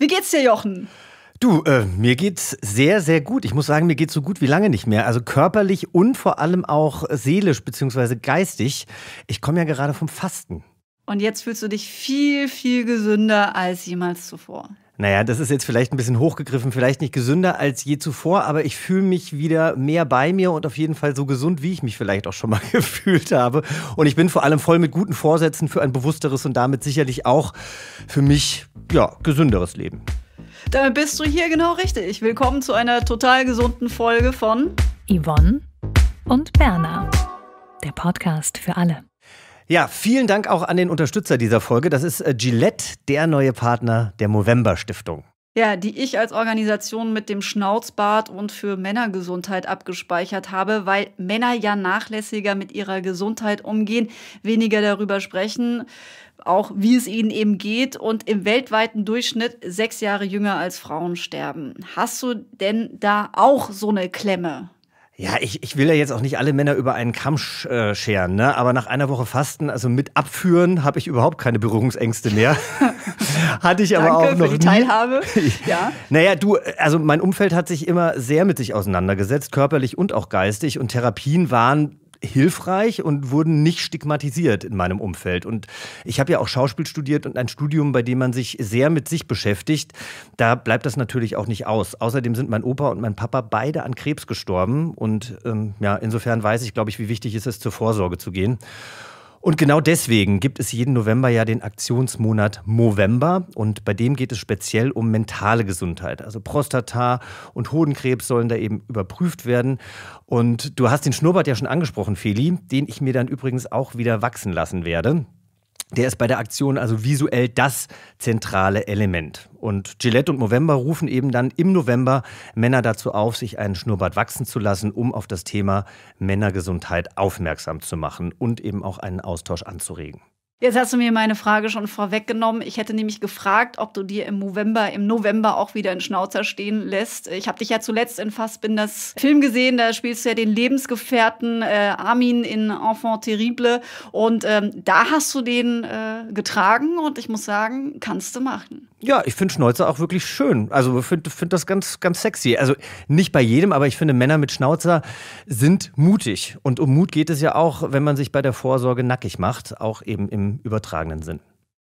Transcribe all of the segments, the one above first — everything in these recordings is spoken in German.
Wie geht's dir, Jochen? Du, äh, mir geht's sehr, sehr gut. Ich muss sagen, mir geht's so gut wie lange nicht mehr. Also körperlich und vor allem auch seelisch beziehungsweise geistig. Ich komme ja gerade vom Fasten. Und jetzt fühlst du dich viel, viel gesünder als jemals zuvor. Naja, das ist jetzt vielleicht ein bisschen hochgegriffen, vielleicht nicht gesünder als je zuvor, aber ich fühle mich wieder mehr bei mir und auf jeden Fall so gesund, wie ich mich vielleicht auch schon mal gefühlt habe. Und ich bin vor allem voll mit guten Vorsätzen für ein bewussteres und damit sicherlich auch für mich, ja, gesünderes Leben. Damit bist du hier genau richtig. Willkommen zu einer total gesunden Folge von Yvonne und Berna, der Podcast für alle. Ja, vielen Dank auch an den Unterstützer dieser Folge. Das ist äh, Gillette, der neue Partner der Movember Stiftung. Ja, die ich als Organisation mit dem Schnauzbart und für Männergesundheit abgespeichert habe, weil Männer ja nachlässiger mit ihrer Gesundheit umgehen, weniger darüber sprechen, auch wie es ihnen eben geht und im weltweiten Durchschnitt sechs Jahre jünger als Frauen sterben. Hast du denn da auch so eine Klemme? Ja, ich, ich will ja jetzt auch nicht alle Männer über einen Kamm äh, scheren, ne? aber nach einer Woche Fasten, also mit Abführen, habe ich überhaupt keine Berührungsängste mehr. Hatte ich aber Danke auch noch. Für die nie. Teilhabe. ja. Naja, du, also mein Umfeld hat sich immer sehr mit sich auseinandergesetzt, körperlich und auch geistig. Und Therapien waren hilfreich und wurden nicht stigmatisiert in meinem Umfeld. Und ich habe ja auch Schauspiel studiert und ein Studium, bei dem man sich sehr mit sich beschäftigt. Da bleibt das natürlich auch nicht aus. Außerdem sind mein Opa und mein Papa beide an Krebs gestorben. Und ähm, ja, insofern weiß ich, glaube ich, wie wichtig es ist, zur Vorsorge zu gehen. Und genau deswegen gibt es jeden November ja den Aktionsmonat Movember und bei dem geht es speziell um mentale Gesundheit. Also Prostata und Hodenkrebs sollen da eben überprüft werden. Und du hast den Schnurrbart ja schon angesprochen, Feli, den ich mir dann übrigens auch wieder wachsen lassen werde der ist bei der Aktion also visuell das zentrale Element. Und Gillette und Movember rufen eben dann im November Männer dazu auf, sich einen Schnurrbart wachsen zu lassen, um auf das Thema Männergesundheit aufmerksam zu machen und eben auch einen Austausch anzuregen. Jetzt hast du mir meine Frage schon vorweggenommen. Ich hätte nämlich gefragt, ob du dir im November, im November auch wieder einen Schnauzer stehen lässt. Ich habe dich ja zuletzt in Fassbinders Film gesehen. Da spielst du ja den Lebensgefährten äh, Armin in Enfant Terrible. Und ähm, da hast du den äh, getragen und ich muss sagen, kannst du machen. Ja, ich finde Schnäuzer auch wirklich schön. Also finde find das ganz, ganz sexy. Also nicht bei jedem, aber ich finde Männer mit Schnauzer sind mutig. Und um Mut geht es ja auch, wenn man sich bei der Vorsorge nackig macht, auch eben im übertragenen Sinn.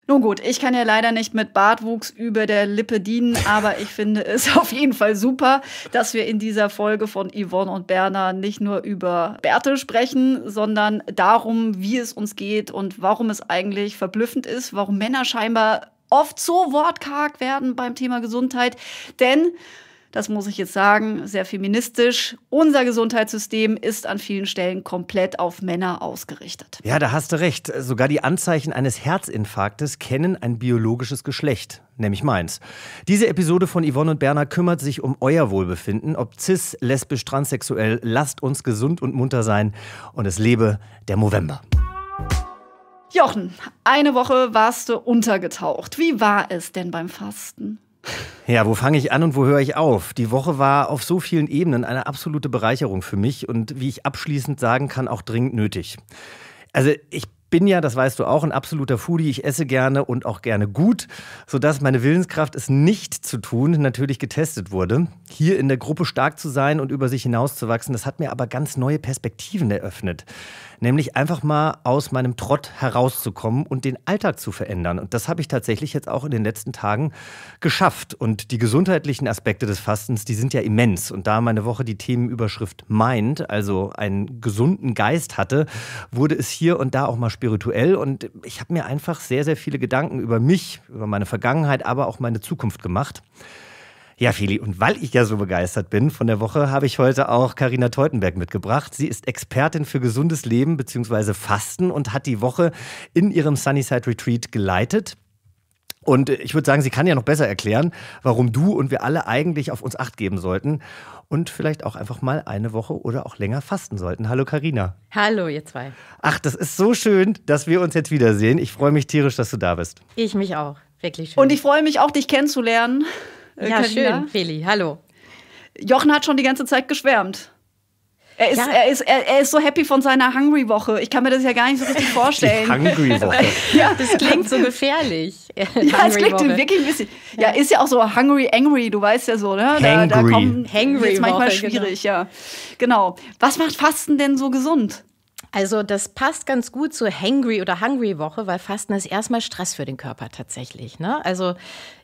Nun gut, ich kann ja leider nicht mit Bartwuchs über der Lippe dienen, aber ich finde es auf jeden Fall super, dass wir in dieser Folge von Yvonne und Berner nicht nur über Bärte sprechen, sondern darum, wie es uns geht und warum es eigentlich verblüffend ist, warum Männer scheinbar oft so wortkarg werden beim Thema Gesundheit, denn das muss ich jetzt sagen, sehr feministisch. Unser Gesundheitssystem ist an vielen Stellen komplett auf Männer ausgerichtet. Ja, da hast du recht. Sogar die Anzeichen eines Herzinfarktes kennen ein biologisches Geschlecht nämlich meins. Diese Episode von Yvonne und Berner kümmert sich um euer Wohlbefinden, ob cis, lesbisch, transsexuell. Lasst uns gesund und munter sein und es lebe der November. Jochen, eine Woche warst du untergetaucht. Wie war es denn beim Fasten? Ja, wo fange ich an und wo höre ich auf? Die Woche war auf so vielen Ebenen eine absolute Bereicherung für mich und wie ich abschließend sagen kann, auch dringend nötig. Also ich bin ja, das weißt du auch, ein absoluter Foodie. Ich esse gerne und auch gerne gut, sodass meine Willenskraft, es nicht zu tun, natürlich getestet wurde. Hier in der Gruppe stark zu sein und über sich hinauszuwachsen, das hat mir aber ganz neue Perspektiven eröffnet. Nämlich einfach mal aus meinem Trott herauszukommen und den Alltag zu verändern. Und das habe ich tatsächlich jetzt auch in den letzten Tagen geschafft. Und die gesundheitlichen Aspekte des Fastens, die sind ja immens. Und da meine Woche die Themenüberschrift meint, also einen gesunden Geist hatte, wurde es hier und da auch mal spannend spirituell und ich habe mir einfach sehr, sehr viele Gedanken über mich, über meine Vergangenheit, aber auch meine Zukunft gemacht. Ja, Feli, und weil ich ja so begeistert bin von der Woche, habe ich heute auch Karina Teutenberg mitgebracht. Sie ist Expertin für gesundes Leben bzw. Fasten und hat die Woche in ihrem Sunnyside Retreat geleitet. Und ich würde sagen, sie kann ja noch besser erklären, warum du und wir alle eigentlich auf uns acht geben sollten und vielleicht auch einfach mal eine Woche oder auch länger fasten sollten. Hallo Karina. Hallo ihr zwei. Ach, das ist so schön, dass wir uns jetzt wiedersehen. Ich freue mich tierisch, dass du da bist. Ich mich auch, wirklich schön. Und ich freue mich auch, dich kennenzulernen. Äh, ja, Carina. schön, Feli. Hallo. Jochen hat schon die ganze Zeit geschwärmt. Er ist, ja. er, ist, er, er, ist so happy von seiner Hungry-Woche. Ich kann mir das ja gar nicht so richtig vorstellen. Hungry-Woche. ja, das klingt so gefährlich. ja, es klingt wirklich ein bisschen. Ja, ist ja auch so Hungry, Angry, du weißt ja so, ne? Da, da kommen Hangry manchmal schwierig, genau. ja. Genau. Was macht Fasten denn so gesund? Also das passt ganz gut zur Hangry- oder Hungry-Woche, weil Fasten ist erstmal Stress für den Körper tatsächlich. Ne? Also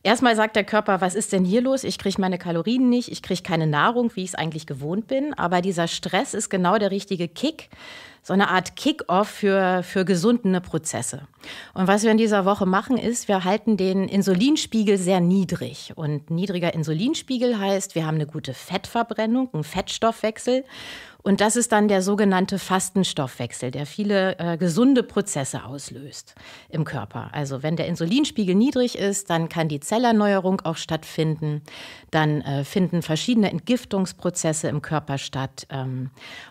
erstmal sagt der Körper, was ist denn hier los? Ich kriege meine Kalorien nicht, ich kriege keine Nahrung, wie ich es eigentlich gewohnt bin. Aber dieser Stress ist genau der richtige Kick, so eine Art Kick-off für, für gesundene Prozesse. Und was wir in dieser Woche machen, ist, wir halten den Insulinspiegel sehr niedrig. Und niedriger Insulinspiegel heißt, wir haben eine gute Fettverbrennung, einen Fettstoffwechsel. Und das ist dann der sogenannte Fastenstoffwechsel, der viele äh, gesunde Prozesse auslöst im Körper. Also wenn der Insulinspiegel niedrig ist, dann kann die Zellerneuerung auch stattfinden. Dann äh, finden verschiedene Entgiftungsprozesse im Körper statt. Ähm,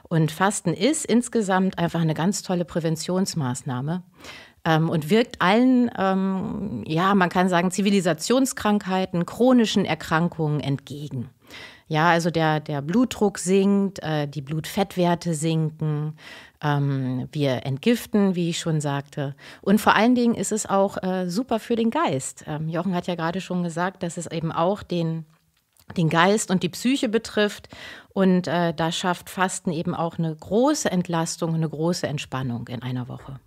und Fasten ist insgesamt einfach eine ganz tolle Präventionsmaßnahme ähm, und wirkt allen, ähm, ja, man kann sagen, Zivilisationskrankheiten, chronischen Erkrankungen entgegen. Ja, also der, der Blutdruck sinkt, äh, die Blutfettwerte sinken, ähm, wir entgiften, wie ich schon sagte. Und vor allen Dingen ist es auch äh, super für den Geist. Ähm, Jochen hat ja gerade schon gesagt, dass es eben auch den, den Geist und die Psyche betrifft. Und äh, da schafft Fasten eben auch eine große Entlastung, eine große Entspannung in einer Woche.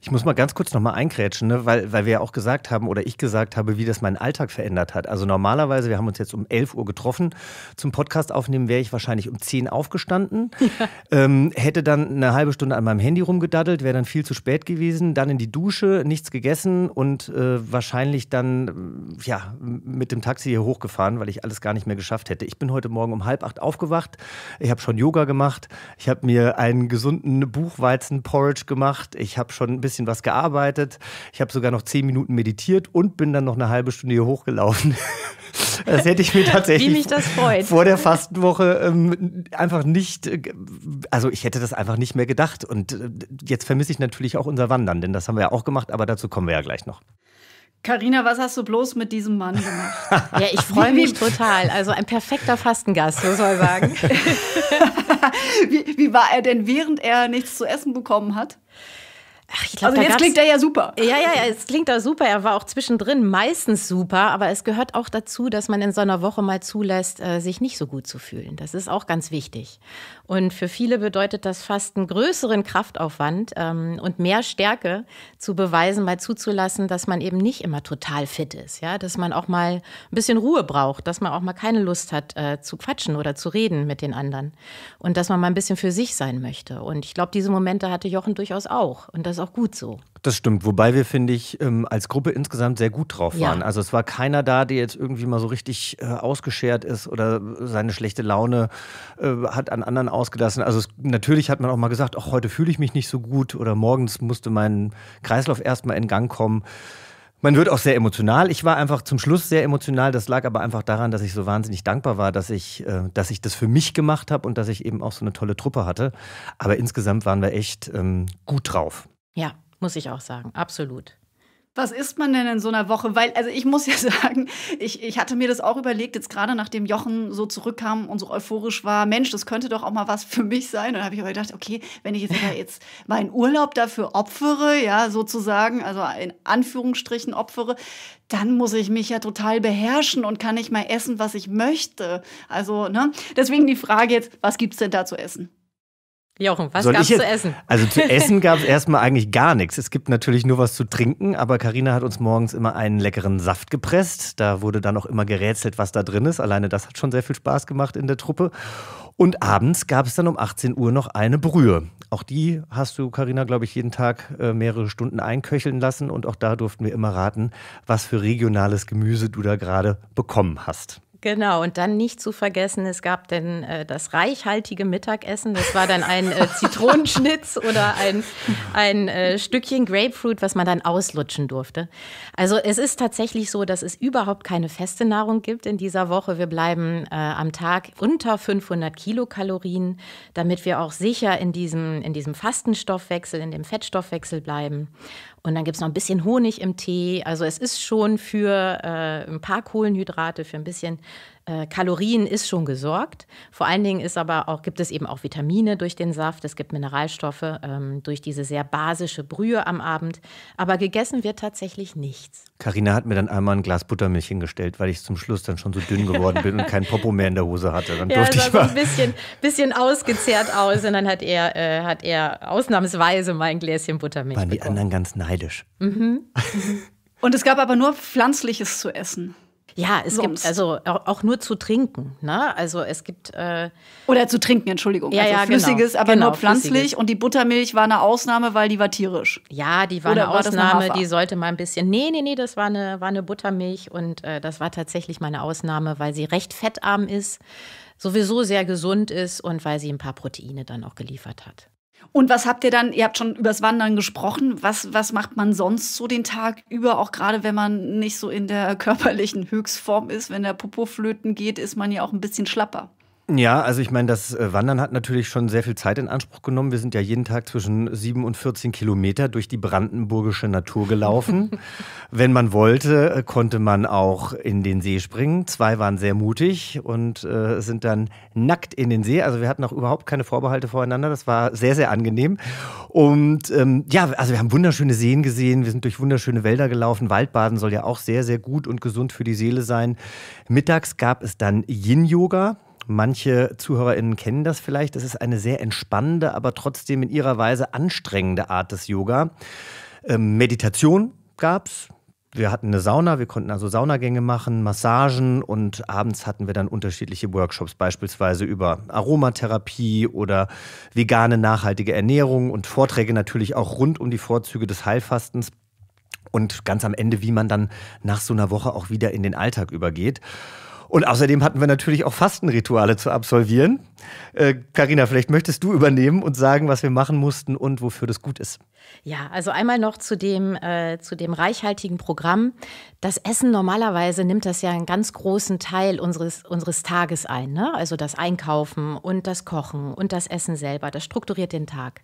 Ich muss mal ganz kurz nochmal einkrätschen, ne? weil, weil wir ja auch gesagt haben oder ich gesagt habe, wie das meinen Alltag verändert hat. Also normalerweise, wir haben uns jetzt um 11 Uhr getroffen. Zum Podcast aufnehmen wäre ich wahrscheinlich um 10 aufgestanden, ja. ähm, hätte dann eine halbe Stunde an meinem Handy rumgedaddelt, wäre dann viel zu spät gewesen, dann in die Dusche, nichts gegessen und äh, wahrscheinlich dann äh, ja, mit dem Taxi hier hochgefahren, weil ich alles gar nicht mehr geschafft hätte. Ich bin heute Morgen um halb acht aufgewacht, ich habe schon Yoga gemacht, ich habe mir einen gesunden Buchweizen-Porridge gemacht, ich habe schon bisschen was gearbeitet. Ich habe sogar noch zehn Minuten meditiert und bin dann noch eine halbe Stunde hier hochgelaufen. Das hätte ich mir tatsächlich vor der Fastenwoche ähm, einfach nicht, äh, also ich hätte das einfach nicht mehr gedacht. Und äh, jetzt vermisse ich natürlich auch unser Wandern, denn das haben wir ja auch gemacht, aber dazu kommen wir ja gleich noch. Carina, was hast du bloß mit diesem Mann gemacht? ja, ich freue mich total. Also ein perfekter Fastengast, so soll ich sagen. wie, wie war er denn, während er nichts zu essen bekommen hat? Ach, glaub, also jetzt klingt er ja super. Ja, ja, ja, es klingt er super. Er war auch zwischendrin meistens super, aber es gehört auch dazu, dass man in so einer Woche mal zulässt, äh, sich nicht so gut zu fühlen. Das ist auch ganz wichtig. Und für viele bedeutet das fast einen größeren Kraftaufwand ähm, und mehr Stärke zu beweisen, mal zuzulassen, dass man eben nicht immer total fit ist, ja, dass man auch mal ein bisschen Ruhe braucht, dass man auch mal keine Lust hat äh, zu quatschen oder zu reden mit den anderen und dass man mal ein bisschen für sich sein möchte. Und ich glaube, diese Momente hatte Jochen durchaus auch und das ist auch gut so. Das stimmt, wobei wir, finde ich, ähm, als Gruppe insgesamt sehr gut drauf waren. Ja. Also es war keiner da, der jetzt irgendwie mal so richtig äh, ausgeschert ist oder seine schlechte Laune äh, hat an anderen ausgelassen. Also es, natürlich hat man auch mal gesagt, auch heute fühle ich mich nicht so gut oder morgens musste mein Kreislauf erstmal in Gang kommen. Man wird auch sehr emotional. Ich war einfach zum Schluss sehr emotional. Das lag aber einfach daran, dass ich so wahnsinnig dankbar war, dass ich, äh, dass ich das für mich gemacht habe und dass ich eben auch so eine tolle Truppe hatte. Aber insgesamt waren wir echt ähm, gut drauf. Ja, muss ich auch sagen, absolut. Was isst man denn in so einer Woche? Weil, also ich muss ja sagen, ich, ich hatte mir das auch überlegt, jetzt gerade nachdem Jochen so zurückkam und so euphorisch war, Mensch, das könnte doch auch mal was für mich sein. Und da habe ich aber gedacht, okay, wenn ich jetzt, jetzt meinen Urlaub dafür opfere, ja, sozusagen, also in Anführungsstrichen opfere, dann muss ich mich ja total beherrschen und kann nicht mal essen, was ich möchte. Also, ne? Deswegen die Frage jetzt, was gibt es denn da zu essen? Jochen, was Soll gab's jetzt, zu essen? Also zu essen gab es erstmal eigentlich gar nichts. Es gibt natürlich nur was zu trinken, aber Karina hat uns morgens immer einen leckeren Saft gepresst. Da wurde dann auch immer gerätselt, was da drin ist. Alleine das hat schon sehr viel Spaß gemacht in der Truppe. Und abends gab es dann um 18 Uhr noch eine Brühe. Auch die hast du, Karina, glaube ich, jeden Tag äh, mehrere Stunden einköcheln lassen. Und auch da durften wir immer raten, was für regionales Gemüse du da gerade bekommen hast. Genau, und dann nicht zu vergessen, es gab denn äh, das reichhaltige Mittagessen. Das war dann ein äh, Zitronenschnitz oder ein, ein äh, Stückchen Grapefruit, was man dann auslutschen durfte. Also es ist tatsächlich so, dass es überhaupt keine feste Nahrung gibt in dieser Woche. Wir bleiben äh, am Tag unter 500 Kilokalorien, damit wir auch sicher in diesem, in diesem Fastenstoffwechsel, in dem Fettstoffwechsel bleiben. Und dann gibt es noch ein bisschen Honig im Tee. Also es ist schon für äh, ein paar Kohlenhydrate, für ein bisschen äh, Kalorien ist schon gesorgt. Vor allen Dingen ist aber auch, gibt es eben auch Vitamine durch den Saft, es gibt Mineralstoffe ähm, durch diese sehr basische Brühe am Abend. Aber gegessen wird tatsächlich nichts. Karina hat mir dann einmal ein Glas Buttermilch hingestellt, weil ich zum Schluss dann schon so dünn geworden bin und kein Popo mehr in der Hose hatte. Dann ja, durfte sah ich mal so ein bisschen, bisschen ausgezehrt aus und dann hat er, äh, hat er ausnahmsweise mal ein Gläschen Buttermilch. Waren die anderen ganz neidisch. Mhm. Und es gab aber nur Pflanzliches zu essen. Ja, es Sonst. gibt also auch nur zu trinken. Ne? Also es gibt. Äh Oder zu trinken, Entschuldigung. Ja, also ja, genau. flüssiges, genau. aber genau, nur pflanzlich. Flüssiges. Und die Buttermilch war eine Ausnahme, weil die war tierisch. Ja, die war Oder eine war Ausnahme, die sollte mal ein bisschen. Nee, nee, nee, das war eine, war eine Buttermilch. Und äh, das war tatsächlich meine Ausnahme, weil sie recht fettarm ist, sowieso sehr gesund ist und weil sie ein paar Proteine dann auch geliefert hat. Und was habt ihr dann, ihr habt schon übers Wandern gesprochen, was, was macht man sonst so den Tag über, auch gerade wenn man nicht so in der körperlichen Höchstform ist, wenn der Popo flöten geht, ist man ja auch ein bisschen schlapper. Ja, also ich meine, das äh, Wandern hat natürlich schon sehr viel Zeit in Anspruch genommen. Wir sind ja jeden Tag zwischen sieben und 14 Kilometer durch die brandenburgische Natur gelaufen. Wenn man wollte, äh, konnte man auch in den See springen. Zwei waren sehr mutig und äh, sind dann nackt in den See. Also wir hatten auch überhaupt keine Vorbehalte voreinander. Das war sehr, sehr angenehm. Und ähm, ja, also wir haben wunderschöne Seen gesehen. Wir sind durch wunderschöne Wälder gelaufen. Waldbaden soll ja auch sehr, sehr gut und gesund für die Seele sein. Mittags gab es dann Yin-Yoga. Manche ZuhörerInnen kennen das vielleicht. Es ist eine sehr entspannende, aber trotzdem in ihrer Weise anstrengende Art des Yoga. Ähm, Meditation gab es. Wir hatten eine Sauna, wir konnten also Saunagänge machen, Massagen und abends hatten wir dann unterschiedliche Workshops, beispielsweise über Aromatherapie oder vegane, nachhaltige Ernährung und Vorträge natürlich auch rund um die Vorzüge des Heilfastens und ganz am Ende, wie man dann nach so einer Woche auch wieder in den Alltag übergeht. Und außerdem hatten wir natürlich auch Fastenrituale zu absolvieren. Äh, Karina, äh, vielleicht möchtest du übernehmen und sagen, was wir machen mussten und wofür das gut ist. Ja, also einmal noch zu dem, äh, zu dem reichhaltigen Programm. Das Essen normalerweise nimmt das ja einen ganz großen Teil unseres, unseres Tages ein. Ne? Also das Einkaufen und das Kochen und das Essen selber, das strukturiert den Tag.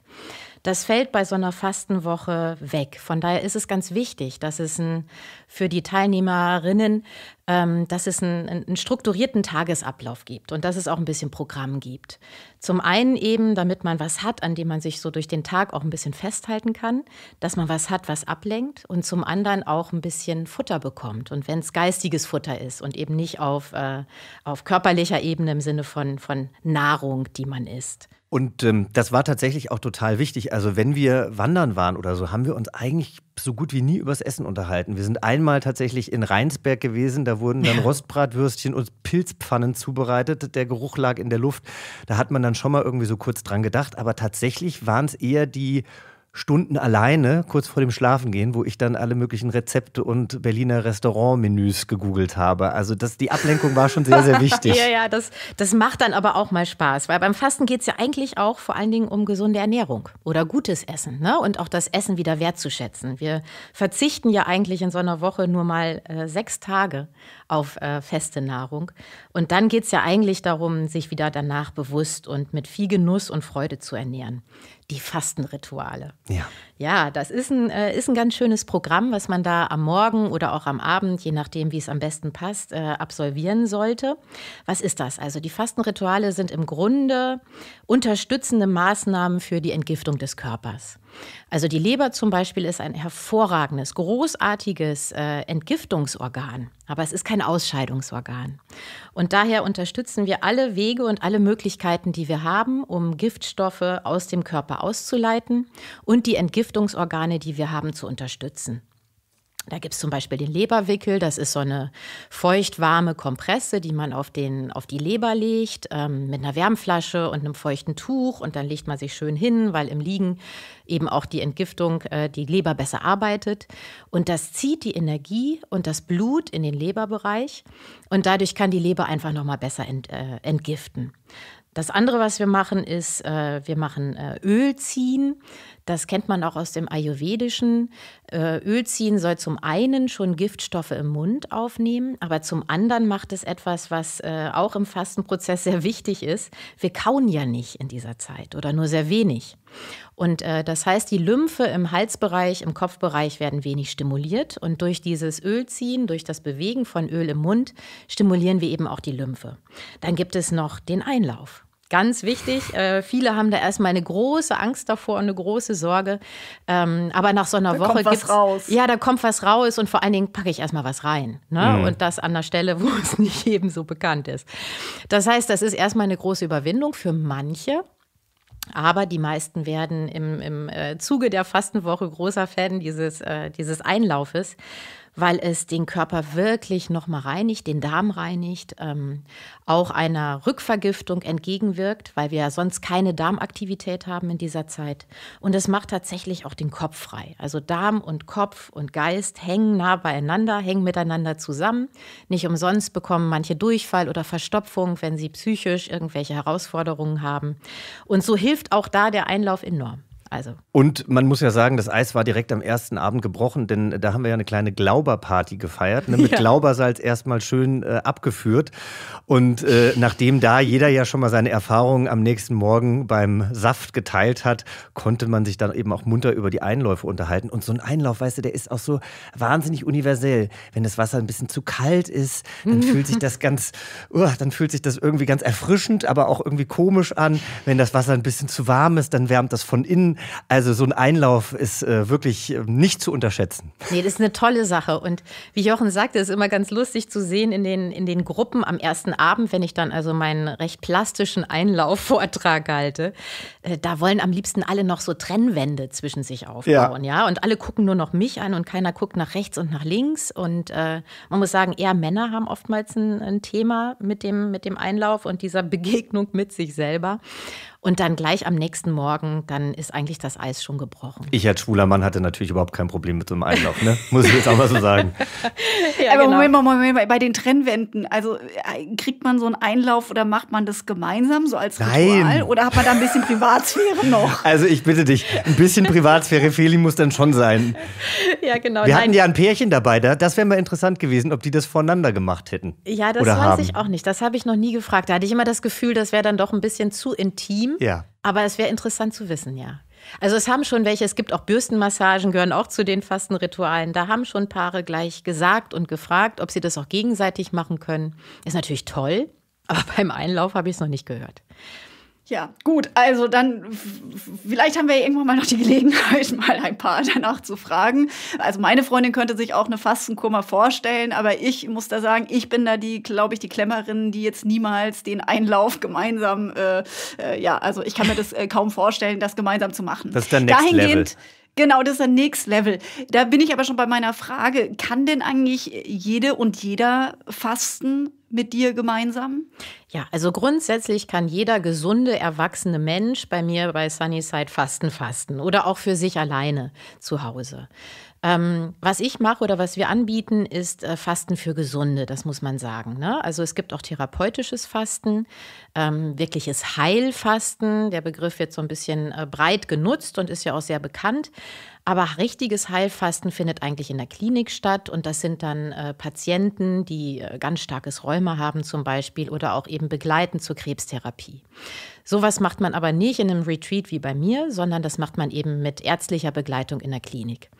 Das fällt bei so einer Fastenwoche weg. Von daher ist es ganz wichtig, dass es ein, für die Teilnehmerinnen, ähm, dass es einen, einen strukturierten Tagesablauf gibt und dass es auch ein bisschen Programm gibt. Zum einen eben, damit man was hat, an dem man sich so durch den Tag auch ein bisschen festhalten kann, dass man was hat, was ablenkt und zum anderen auch ein bisschen Futter bekommt. Und wenn es geistiges Futter ist und eben nicht auf, äh, auf körperlicher Ebene im Sinne von, von Nahrung, die man isst. Und ähm, das war tatsächlich auch total wichtig. Also wenn wir wandern waren oder so, haben wir uns eigentlich so gut wie nie übers Essen unterhalten. Wir sind einmal tatsächlich in Rheinsberg gewesen, da wurden dann Rostbratwürstchen und Pilzpfannen zubereitet. Der Geruch lag in der Luft. Da hat man dann schon mal irgendwie so kurz dran gedacht. Aber tatsächlich waren es eher die Stunden alleine, kurz vor dem Schlafengehen, wo ich dann alle möglichen Rezepte und Berliner Restaurantmenüs gegoogelt habe. Also das, die Ablenkung war schon sehr, sehr wichtig. ja, ja, das, das macht dann aber auch mal Spaß, weil beim Fasten geht es ja eigentlich auch vor allen Dingen um gesunde Ernährung oder gutes Essen ne? und auch das Essen wieder wertzuschätzen. Wir verzichten ja eigentlich in so einer Woche nur mal äh, sechs Tage auf äh, feste Nahrung. Und dann geht es ja eigentlich darum, sich wieder danach bewusst und mit viel Genuss und Freude zu ernähren die Fastenrituale. Ja. Ja, das ist ein, äh, ist ein ganz schönes Programm, was man da am Morgen oder auch am Abend, je nachdem, wie es am besten passt, äh, absolvieren sollte. Was ist das? Also die Fastenrituale sind im Grunde unterstützende Maßnahmen für die Entgiftung des Körpers. Also die Leber zum Beispiel ist ein hervorragendes, großartiges äh, Entgiftungsorgan, aber es ist kein Ausscheidungsorgan. Und daher unterstützen wir alle Wege und alle Möglichkeiten, die wir haben, um Giftstoffe aus dem Körper auszuleiten und die Entgiftungsorgane, die wir haben, zu unterstützen. Da gibt es zum Beispiel den Leberwickel, das ist so eine feuchtwarme Kompresse, die man auf, den, auf die Leber legt, ähm, mit einer Wärmflasche und einem feuchten Tuch und dann legt man sich schön hin, weil im Liegen eben auch die Entgiftung, äh, die Leber besser arbeitet. Und das zieht die Energie und das Blut in den Leberbereich und dadurch kann die Leber einfach nochmal besser ent, äh, entgiften. Das andere, was wir machen, ist, äh, wir machen äh, Ölziehen. Das kennt man auch aus dem Ayurvedischen. Äh, Ölziehen soll zum einen schon Giftstoffe im Mund aufnehmen, aber zum anderen macht es etwas, was äh, auch im Fastenprozess sehr wichtig ist. Wir kauen ja nicht in dieser Zeit oder nur sehr wenig. Und äh, das heißt, die Lymphe im Halsbereich, im Kopfbereich werden wenig stimuliert. Und durch dieses Ölziehen, durch das Bewegen von Öl im Mund, stimulieren wir eben auch die Lymphe. Dann gibt es noch den Einlauf. Ganz wichtig. Äh, viele haben da erstmal eine große Angst davor und eine große Sorge. Ähm, aber nach so einer da Woche kommt was raus. Ja, da kommt was raus und vor allen Dingen packe ich erstmal was rein. Ne? Mhm. Und das an der Stelle, wo es nicht eben so bekannt ist. Das heißt, das ist erstmal eine große Überwindung für manche. Aber die meisten werden im, im äh, Zuge der Fastenwoche großer Fan dieses, äh, dieses Einlaufes weil es den Körper wirklich nochmal reinigt, den Darm reinigt, ähm, auch einer Rückvergiftung entgegenwirkt, weil wir ja sonst keine Darmaktivität haben in dieser Zeit. Und es macht tatsächlich auch den Kopf frei. Also Darm und Kopf und Geist hängen nah beieinander, hängen miteinander zusammen. Nicht umsonst bekommen manche Durchfall oder Verstopfung, wenn sie psychisch irgendwelche Herausforderungen haben. Und so hilft auch da der Einlauf enorm. Also. Und man muss ja sagen, das Eis war direkt am ersten Abend gebrochen, denn da haben wir ja eine kleine Glauberparty gefeiert, ne, mit ja. Glaubersalz erstmal schön äh, abgeführt. Und äh, nachdem da jeder ja schon mal seine Erfahrungen am nächsten Morgen beim Saft geteilt hat, konnte man sich dann eben auch munter über die Einläufe unterhalten. Und so ein Einlauf, weißt du, der ist auch so wahnsinnig universell. Wenn das Wasser ein bisschen zu kalt ist, dann fühlt sich das ganz, uh, dann fühlt sich das irgendwie ganz erfrischend, aber auch irgendwie komisch an. Wenn das Wasser ein bisschen zu warm ist, dann wärmt das von innen. Also so ein Einlauf ist äh, wirklich äh, nicht zu unterschätzen. Nee, das ist eine tolle Sache. Und wie Jochen sagte, ist immer ganz lustig zu sehen in den, in den Gruppen am ersten Abend, wenn ich dann also meinen recht plastischen Einlaufvortrag halte. Äh, da wollen am liebsten alle noch so Trennwände zwischen sich aufbauen. Ja. ja. Und alle gucken nur noch mich an und keiner guckt nach rechts und nach links. Und äh, man muss sagen, eher Männer haben oftmals ein, ein Thema mit dem, mit dem Einlauf und dieser Begegnung mit sich selber. Und dann gleich am nächsten Morgen, dann ist eigentlich das Eis schon gebrochen. Ich als schwuler Mann hatte natürlich überhaupt kein Problem mit so einem Einlauf, ne? muss ich jetzt auch mal so sagen. ja, Aber genau. Moment mal, Moment mal, bei den Trennwänden, also äh, kriegt man so einen Einlauf oder macht man das gemeinsam so als Ritual? Nein. Oder hat man da ein bisschen Privatsphäre noch? Also ich bitte dich, ein bisschen Privatsphäre, Feli, muss dann schon sein. Ja, genau. Wir nein. hatten ja ein Pärchen dabei, das wäre mal interessant gewesen, ob die das voneinander gemacht hätten. Ja, das weiß haben. ich auch nicht. Das habe ich noch nie gefragt. Da hatte ich immer das Gefühl, das wäre dann doch ein bisschen zu intim. Team. Ja. Aber es wäre interessant zu wissen, ja. Also es haben schon welche, es gibt auch Bürstenmassagen, gehören auch zu den Fastenritualen. Da haben schon Paare gleich gesagt und gefragt, ob sie das auch gegenseitig machen können. Ist natürlich toll, aber beim Einlauf habe ich es noch nicht gehört. Ja, gut, also dann vielleicht haben wir ja irgendwann mal noch die Gelegenheit, mal ein paar danach zu fragen. Also meine Freundin könnte sich auch eine Fastenkummer vorstellen, aber ich muss da sagen, ich bin da die, glaube ich, die Klemmerin, die jetzt niemals den Einlauf gemeinsam, äh, äh, ja, also ich kann mir das äh, kaum vorstellen, das gemeinsam zu machen. Das ist der Next Dahingehend, Level. Genau, das ist ein Next Level. Da bin ich aber schon bei meiner Frage, kann denn eigentlich jede und jeder fasten mit dir gemeinsam? Ja, also grundsätzlich kann jeder gesunde, erwachsene Mensch bei mir bei Sunnyside Fasten fasten oder auch für sich alleine zu Hause. Ähm, was ich mache oder was wir anbieten, ist äh, Fasten für Gesunde, das muss man sagen. Ne? Also es gibt auch therapeutisches Fasten, ähm, wirkliches Heilfasten. Der Begriff wird so ein bisschen äh, breit genutzt und ist ja auch sehr bekannt. Aber richtiges Heilfasten findet eigentlich in der Klinik statt und das sind dann äh, Patienten, die äh, ganz starkes Rheuma haben zum Beispiel oder auch eben begleitend zur Krebstherapie. Sowas macht man aber nicht in einem Retreat wie bei mir, sondern das macht man eben mit ärztlicher Begleitung in der Klinik.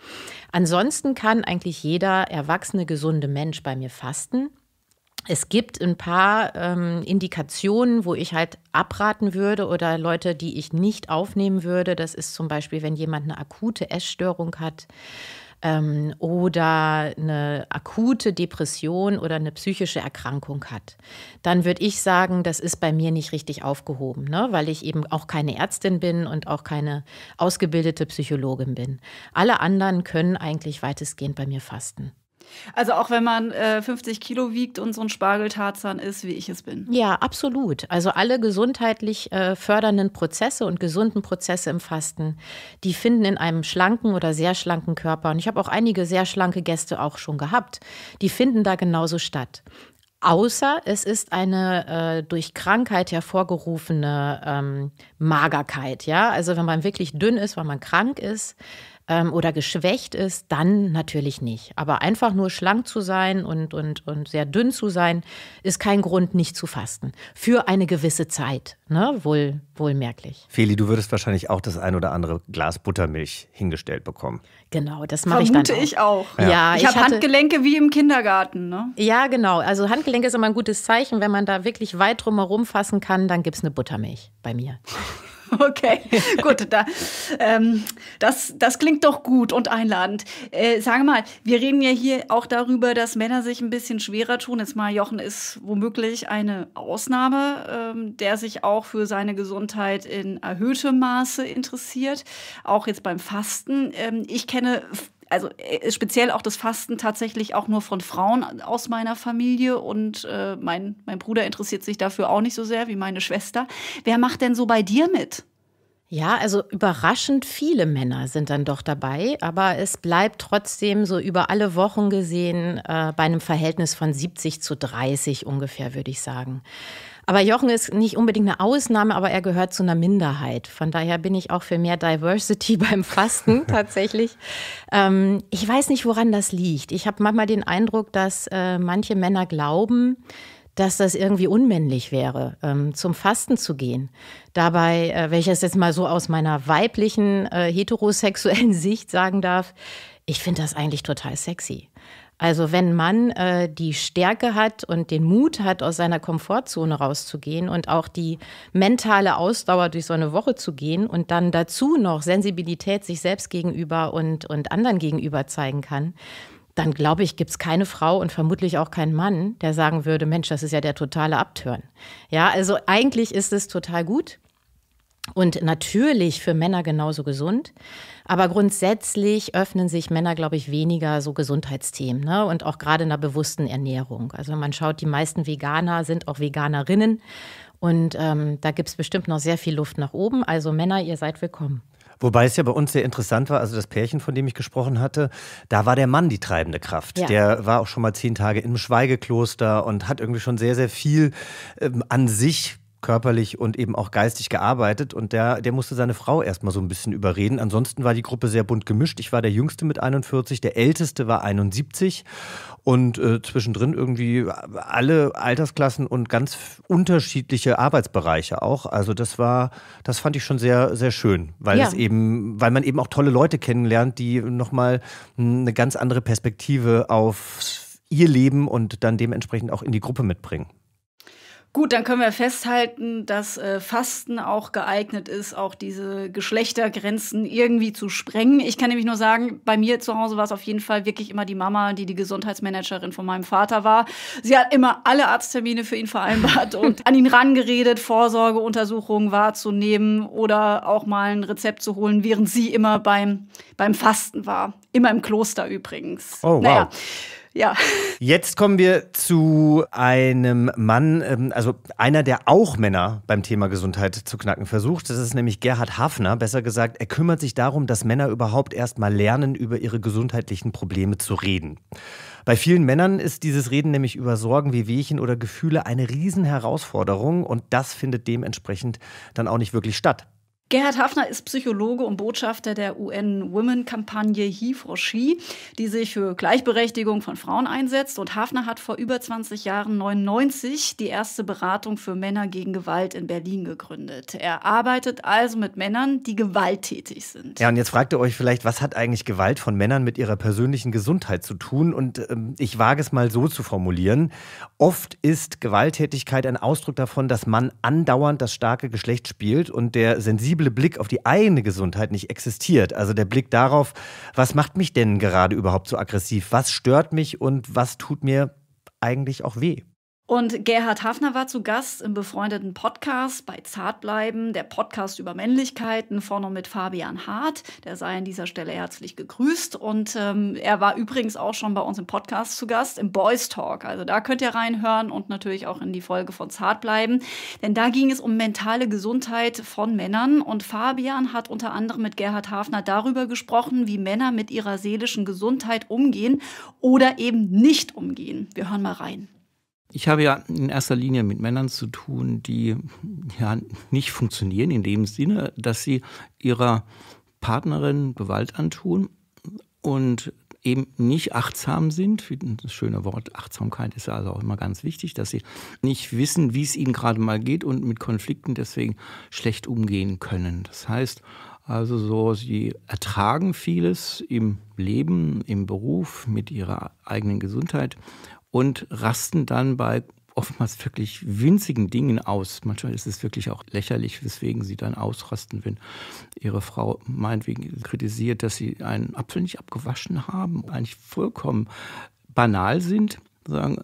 Ansonsten kann eigentlich jeder erwachsene, gesunde Mensch bei mir fasten. Es gibt ein paar ähm, Indikationen, wo ich halt abraten würde oder Leute, die ich nicht aufnehmen würde. Das ist zum Beispiel, wenn jemand eine akute Essstörung hat ähm, oder eine akute Depression oder eine psychische Erkrankung hat, dann würde ich sagen, das ist bei mir nicht richtig aufgehoben, ne? weil ich eben auch keine Ärztin bin und auch keine ausgebildete Psychologin bin. Alle anderen können eigentlich weitestgehend bei mir fasten. Also auch wenn man äh, 50 Kilo wiegt und so ein Spargeltarzan ist, wie ich es bin. Ja, absolut. Also alle gesundheitlich äh, fördernden Prozesse und gesunden Prozesse im Fasten, die finden in einem schlanken oder sehr schlanken Körper. Und ich habe auch einige sehr schlanke Gäste auch schon gehabt. Die finden da genauso statt. Außer es ist eine äh, durch Krankheit hervorgerufene ähm, Magerkeit, ja. Also wenn man wirklich dünn ist, weil man krank ist, ähm, oder geschwächt ist, dann natürlich nicht. Aber einfach nur schlank zu sein und, und, und sehr dünn zu sein, ist kein Grund, nicht zu fasten. Für eine gewisse Zeit, ne? Wohl, merklich. Feli, du würdest wahrscheinlich auch das ein oder andere Glas Buttermilch hingestellt bekommen. Genau, das mache ich dann. Vermute ich auch. Ja, ja ich, ich habe Handgelenke wie im Kindergarten. Ne? Ja, genau. Also Handgelenke ist immer ein gutes Zeichen. Wenn man da wirklich weit drumherum fassen kann, dann gibt es eine Buttermilch bei mir. Okay, gut, da, ähm, das, das klingt doch gut und einladend. Äh, sage mal, wir reden ja hier auch darüber, dass Männer sich ein bisschen schwerer tun. Jetzt mal, Jochen ist womöglich eine Ausnahme, ähm, der sich auch für seine Gesundheit in erhöhtem Maße interessiert, auch jetzt beim Fasten. Ähm, ich kenne also äh, speziell auch das Fasten tatsächlich auch nur von Frauen aus meiner Familie und äh, mein, mein Bruder interessiert sich dafür auch nicht so sehr wie meine Schwester. Wer macht denn so bei dir mit? Ja, also überraschend viele Männer sind dann doch dabei, aber es bleibt trotzdem so über alle Wochen gesehen äh, bei einem Verhältnis von 70 zu 30 ungefähr, würde ich sagen. Aber Jochen ist nicht unbedingt eine Ausnahme, aber er gehört zu einer Minderheit. Von daher bin ich auch für mehr Diversity beim Fasten tatsächlich. ähm, ich weiß nicht, woran das liegt. Ich habe manchmal den Eindruck, dass äh, manche Männer glauben, dass das irgendwie unmännlich wäre, ähm, zum Fasten zu gehen. Dabei, äh, wenn ich das jetzt mal so aus meiner weiblichen, äh, heterosexuellen Sicht sagen darf, ich finde das eigentlich total sexy. Also wenn man äh, die Stärke hat und den Mut hat, aus seiner Komfortzone rauszugehen und auch die mentale Ausdauer durch so eine Woche zu gehen und dann dazu noch Sensibilität sich selbst gegenüber und, und anderen gegenüber zeigen kann, dann glaube ich, gibt es keine Frau und vermutlich auch keinen Mann, der sagen würde, Mensch, das ist ja der totale Abtören. Ja, also eigentlich ist es total gut und natürlich für Männer genauso gesund. Aber grundsätzlich öffnen sich Männer, glaube ich, weniger so Gesundheitsthemen ne? und auch gerade in der bewussten Ernährung. Also man schaut, die meisten Veganer sind auch Veganerinnen und ähm, da gibt es bestimmt noch sehr viel Luft nach oben. Also Männer, ihr seid willkommen. Wobei es ja bei uns sehr interessant war, also das Pärchen, von dem ich gesprochen hatte, da war der Mann die treibende Kraft. Ja. Der war auch schon mal zehn Tage im Schweigekloster und hat irgendwie schon sehr, sehr viel ähm, an sich körperlich und eben auch geistig gearbeitet und der, der musste seine Frau erstmal so ein bisschen überreden. Ansonsten war die Gruppe sehr bunt gemischt. Ich war der Jüngste mit 41, der Älteste war 71 und äh, zwischendrin irgendwie alle Altersklassen und ganz unterschiedliche Arbeitsbereiche auch. Also das war, das fand ich schon sehr, sehr schön, weil ja. es eben, weil man eben auch tolle Leute kennenlernt, die nochmal eine ganz andere Perspektive auf ihr Leben und dann dementsprechend auch in die Gruppe mitbringen. Gut, dann können wir festhalten, dass äh, Fasten auch geeignet ist, auch diese Geschlechtergrenzen irgendwie zu sprengen. Ich kann nämlich nur sagen, bei mir zu Hause war es auf jeden Fall wirklich immer die Mama, die die Gesundheitsmanagerin von meinem Vater war. Sie hat immer alle Arzttermine für ihn vereinbart und an ihn rangeredet, Vorsorgeuntersuchungen wahrzunehmen oder auch mal ein Rezept zu holen, während sie immer beim, beim Fasten war. Immer im Kloster übrigens. Oh, wow. Naja. Ja. Jetzt kommen wir zu einem Mann, ähm, also einer, der auch Männer beim Thema Gesundheit zu knacken versucht. Das ist nämlich Gerhard Hafner. Besser gesagt, er kümmert sich darum, dass Männer überhaupt erst mal lernen, über ihre gesundheitlichen Probleme zu reden. Bei vielen Männern ist dieses Reden nämlich über Sorgen, wie Wehwehchen oder Gefühle eine Riesenherausforderung und das findet dementsprechend dann auch nicht wirklich statt. Gerhard Hafner ist Psychologe und Botschafter der UN-Women-Kampagne He for She, die sich für Gleichberechtigung von Frauen einsetzt. Und Hafner hat vor über 20 Jahren, 99, die erste Beratung für Männer gegen Gewalt in Berlin gegründet. Er arbeitet also mit Männern, die gewalttätig sind. Ja, und jetzt fragt ihr euch vielleicht, was hat eigentlich Gewalt von Männern mit ihrer persönlichen Gesundheit zu tun? Und ähm, ich wage es mal so zu formulieren. Oft ist Gewalttätigkeit ein Ausdruck davon, dass man andauernd das starke Geschlecht spielt und der sensible sensible Blick auf die eigene Gesundheit nicht existiert. Also der Blick darauf, was macht mich denn gerade überhaupt so aggressiv? Was stört mich und was tut mir eigentlich auch weh? Und Gerhard Hafner war zu Gast im befreundeten Podcast bei Zartbleiben, der Podcast über Männlichkeiten, vorne mit Fabian Hart. Der sei an dieser Stelle herzlich gegrüßt. Und ähm, er war übrigens auch schon bei uns im Podcast zu Gast, im Boys Talk. Also da könnt ihr reinhören und natürlich auch in die Folge von Zartbleiben. Denn da ging es um mentale Gesundheit von Männern. Und Fabian hat unter anderem mit Gerhard Hafner darüber gesprochen, wie Männer mit ihrer seelischen Gesundheit umgehen oder eben nicht umgehen. Wir hören mal rein. Ich habe ja in erster Linie mit Männern zu tun, die ja nicht funktionieren in dem Sinne, dass sie ihrer Partnerin Gewalt antun und eben nicht achtsam sind. Das schöne Wort Achtsamkeit ist ja also auch immer ganz wichtig, dass sie nicht wissen, wie es ihnen gerade mal geht und mit Konflikten deswegen schlecht umgehen können. Das heißt also so, sie ertragen vieles im Leben, im Beruf, mit ihrer eigenen Gesundheit und rasten dann bei oftmals wirklich winzigen Dingen aus. Manchmal ist es wirklich auch lächerlich, weswegen sie dann ausrasten, wenn ihre Frau meinetwegen kritisiert, dass sie einen Apfel nicht abgewaschen haben, eigentlich vollkommen banal sind, sagen,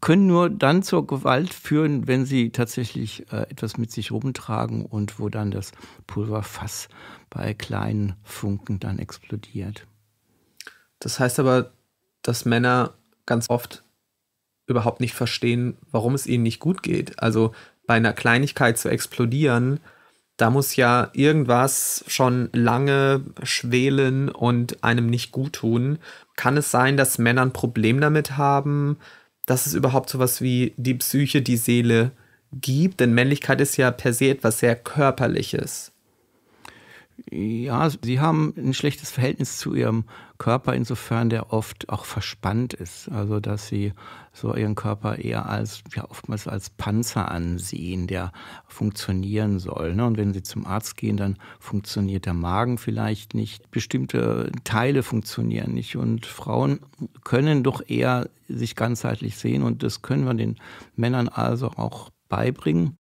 können nur dann zur Gewalt führen, wenn sie tatsächlich äh, etwas mit sich rumtragen und wo dann das Pulverfass bei kleinen Funken dann explodiert. Das heißt aber, dass Männer ganz oft überhaupt nicht verstehen, warum es ihnen nicht gut geht. Also bei einer Kleinigkeit zu explodieren, da muss ja irgendwas schon lange schwelen und einem nicht gut tun. Kann es sein, dass Männer ein Problem damit haben, dass es überhaupt sowas wie die Psyche, die Seele gibt? Denn Männlichkeit ist ja per se etwas sehr Körperliches. Ja, sie haben ein schlechtes Verhältnis zu ihrem Körper, insofern der oft auch verspannt ist. Also, dass sie so ihren Körper eher als, ja, oftmals als Panzer ansehen, der funktionieren soll. Ne? Und wenn sie zum Arzt gehen, dann funktioniert der Magen vielleicht nicht. Bestimmte Teile funktionieren nicht. Und Frauen können doch eher sich ganzheitlich sehen. Und das können wir den Männern also auch beibringen.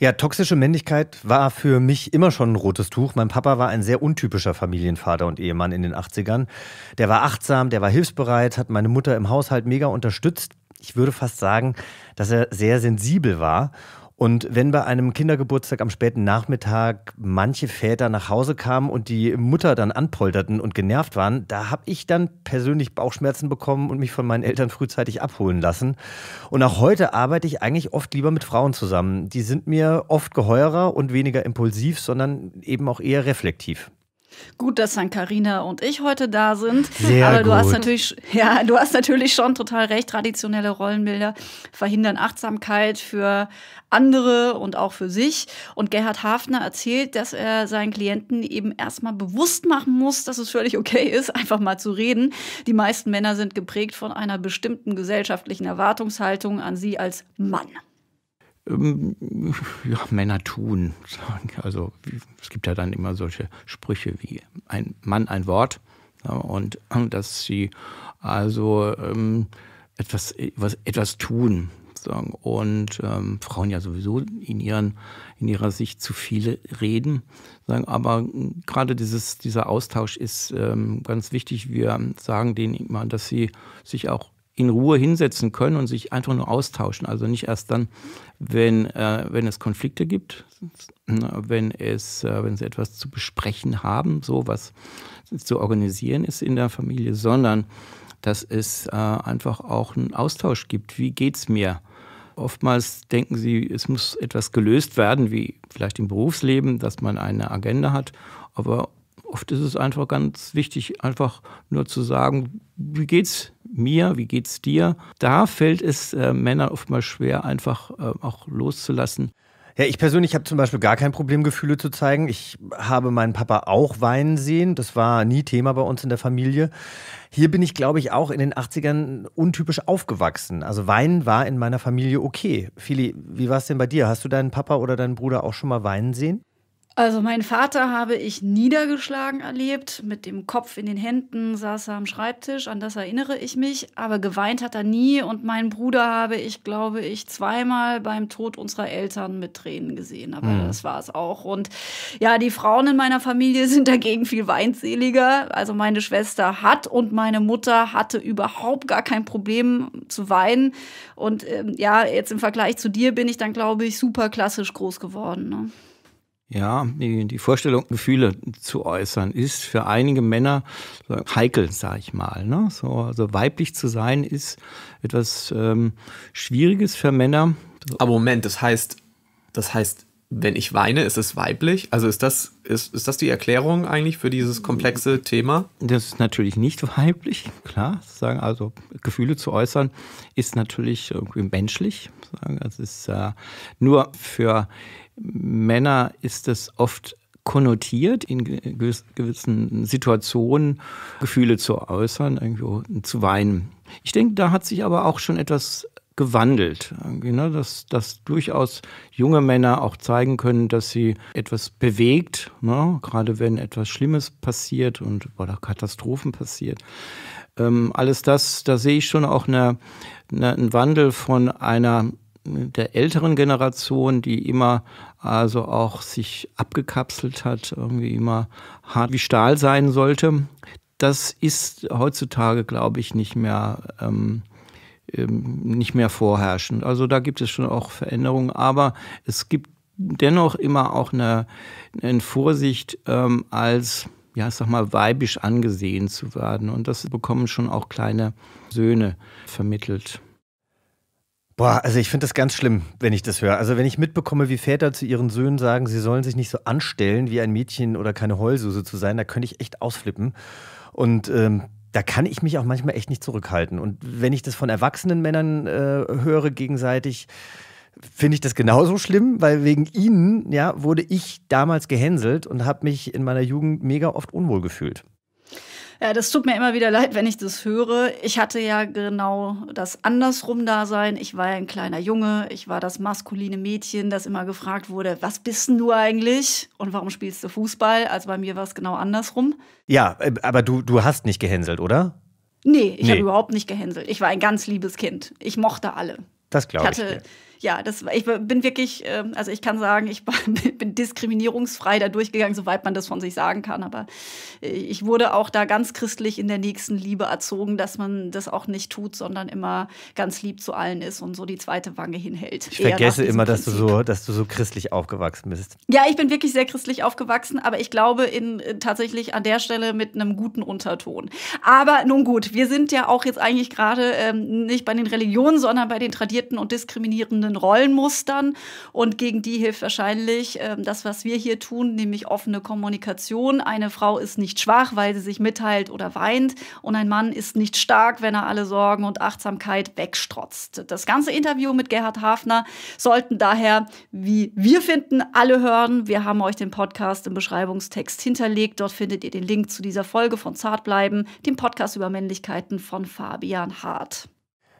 Ja, toxische Männlichkeit war für mich immer schon ein rotes Tuch. Mein Papa war ein sehr untypischer Familienvater und Ehemann in den 80ern. Der war achtsam, der war hilfsbereit, hat meine Mutter im Haushalt mega unterstützt. Ich würde fast sagen, dass er sehr sensibel war und wenn bei einem Kindergeburtstag am späten Nachmittag manche Väter nach Hause kamen und die Mutter dann anpolterten und genervt waren, da habe ich dann persönlich Bauchschmerzen bekommen und mich von meinen Eltern frühzeitig abholen lassen. Und auch heute arbeite ich eigentlich oft lieber mit Frauen zusammen. Die sind mir oft geheurer und weniger impulsiv, sondern eben auch eher reflektiv. Gut, dass dann Karina und ich heute da sind. Sehr Aber du gut. hast natürlich, ja, du hast natürlich schon total recht. Traditionelle Rollenbilder verhindern Achtsamkeit für andere und auch für sich. Und Gerhard Hafner erzählt, dass er seinen Klienten eben erstmal bewusst machen muss, dass es völlig okay ist, einfach mal zu reden. Die meisten Männer sind geprägt von einer bestimmten gesellschaftlichen Erwartungshaltung an sie als Mann. Ähm, ja, Männer tun. Also es gibt ja dann immer solche Sprüche wie ein Mann ein Wort und äh, dass sie also ähm, etwas, etwas, etwas tun. Und ähm, Frauen ja sowieso in, ihren, in ihrer Sicht zu viele reden. Aber gerade dieses, dieser Austausch ist ähm, ganz wichtig. Wir sagen denen immer, dass sie sich auch in Ruhe hinsetzen können und sich einfach nur austauschen. Also nicht erst dann, wenn, äh, wenn es Konflikte gibt, wenn, es, äh, wenn sie etwas zu besprechen haben, so was zu organisieren ist in der Familie, sondern dass es äh, einfach auch einen Austausch gibt. Wie geht es mir? Oftmals denken sie, es muss etwas gelöst werden, wie vielleicht im Berufsleben, dass man eine Agenda hat. Aber oft ist es einfach ganz wichtig, einfach nur zu sagen, wie geht's mir, wie geht's dir? Da fällt es äh, Männern oftmals schwer, einfach äh, auch loszulassen. Ja, ich persönlich habe zum Beispiel gar kein Problem, Gefühle zu zeigen. Ich habe meinen Papa auch weinen sehen. Das war nie Thema bei uns in der Familie. Hier bin ich, glaube ich, auch in den 80ern untypisch aufgewachsen. Also weinen war in meiner Familie okay. Fili, wie war es denn bei dir? Hast du deinen Papa oder deinen Bruder auch schon mal weinen sehen? Also meinen Vater habe ich niedergeschlagen erlebt, mit dem Kopf in den Händen saß er am Schreibtisch, an das erinnere ich mich, aber geweint hat er nie und meinen Bruder habe ich, glaube ich, zweimal beim Tod unserer Eltern mit Tränen gesehen, aber mhm. das war es auch. Und ja, die Frauen in meiner Familie sind dagegen viel weinseliger. Also meine Schwester hat und meine Mutter hatte überhaupt gar kein Problem zu weinen. Und ähm, ja, jetzt im Vergleich zu dir bin ich dann, glaube ich, super klassisch groß geworden. Ne? Ja, die, die Vorstellung, Gefühle zu äußern, ist für einige Männer heikel, sag ich mal. Ne? So, also weiblich zu sein ist etwas ähm, Schwieriges für Männer. Aber Moment, das heißt, das heißt, wenn ich weine, ist es weiblich? Also ist das, ist, ist das die Erklärung eigentlich für dieses komplexe Thema? Das ist natürlich nicht weiblich, klar. Sagen also Gefühle zu äußern ist natürlich irgendwie menschlich. Sagen. Das ist äh, nur für Männer ist es oft konnotiert, in gewissen Situationen Gefühle zu äußern, irgendwo zu weinen. Ich denke, da hat sich aber auch schon etwas gewandelt. Ne, dass, dass durchaus junge Männer auch zeigen können, dass sie etwas bewegt, ne? gerade wenn etwas Schlimmes passiert und oder Katastrophen passiert. Ähm, alles das, da sehe ich schon auch eine, eine, einen Wandel von einer der älteren Generation, die immer also auch sich abgekapselt hat, irgendwie immer hart wie Stahl sein sollte. Das ist heutzutage, glaube ich, nicht mehr ähm, ähm, nicht mehr vorherrschen. Also da gibt es schon auch Veränderungen, aber es gibt dennoch immer auch eine, eine Vorsicht ähm, als, ja, sag mal, weibisch angesehen zu werden. Und das bekommen schon auch kleine Söhne vermittelt. Boah, also ich finde das ganz schlimm, wenn ich das höre. Also wenn ich mitbekomme, wie Väter zu ihren Söhnen sagen, sie sollen sich nicht so anstellen, wie ein Mädchen oder keine Heulsuse zu sein, da könnte ich echt ausflippen. Und ähm, da kann ich mich auch manchmal echt nicht zurückhalten. Und wenn ich das von erwachsenen Männern äh, höre gegenseitig, finde ich das genauso schlimm, weil wegen ihnen ja, wurde ich damals gehänselt und habe mich in meiner Jugend mega oft unwohl gefühlt. Ja, äh, das tut mir immer wieder leid, wenn ich das höre. Ich hatte ja genau das andersrum Dasein. Ich war ja ein kleiner Junge, ich war das maskuline Mädchen, das immer gefragt wurde, was bist denn du eigentlich und warum spielst du Fußball? Also bei mir war es genau andersrum. Ja, äh, aber du, du hast nicht gehänselt, oder? Nee, ich nee. habe überhaupt nicht gehänselt. Ich war ein ganz liebes Kind. Ich mochte alle. Das glaube ich. Hatte, ich ja, das, ich bin wirklich, ähm, also ich kann sagen, ich bin diskriminierungsfrei da durchgegangen, soweit man das von sich sagen kann. Aber äh, ich wurde auch da ganz christlich in der nächsten Liebe erzogen, dass man das auch nicht tut, sondern immer ganz lieb zu allen ist und so die zweite Wange hinhält. Ich vergesse immer, dass du, so, dass du so christlich aufgewachsen bist. Ja, ich bin wirklich sehr christlich aufgewachsen, aber ich glaube in, äh, tatsächlich an der Stelle mit einem guten Unterton. Aber nun gut, wir sind ja auch jetzt eigentlich gerade ähm, nicht bei den Religionen, sondern bei den tradierten und diskriminierenden vorherrschenden Rollenmustern. Und gegen die hilft wahrscheinlich äh, das, was wir hier tun, nämlich offene Kommunikation. Eine Frau ist nicht schwach, weil sie sich mitteilt oder weint. Und ein Mann ist nicht stark, wenn er alle Sorgen und Achtsamkeit wegstrotzt. Das ganze Interview mit Gerhard Hafner sollten daher, wie wir finden, alle hören. Wir haben euch den Podcast im Beschreibungstext hinterlegt. Dort findet ihr den Link zu dieser Folge von Zartbleiben, dem Podcast über Männlichkeiten von Fabian Hart.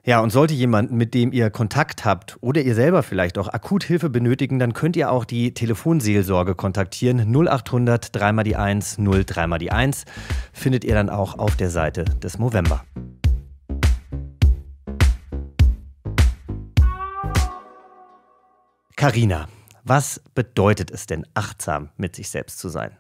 Ja, und sollte jemand, mit dem ihr Kontakt habt oder ihr selber vielleicht auch akut Hilfe benötigen, dann könnt ihr auch die Telefonseelsorge kontaktieren. 0800 3 mal die 1 0 3 mal die 1 findet ihr dann auch auf der Seite des Movember. Karina, was bedeutet es denn, achtsam mit sich selbst zu sein?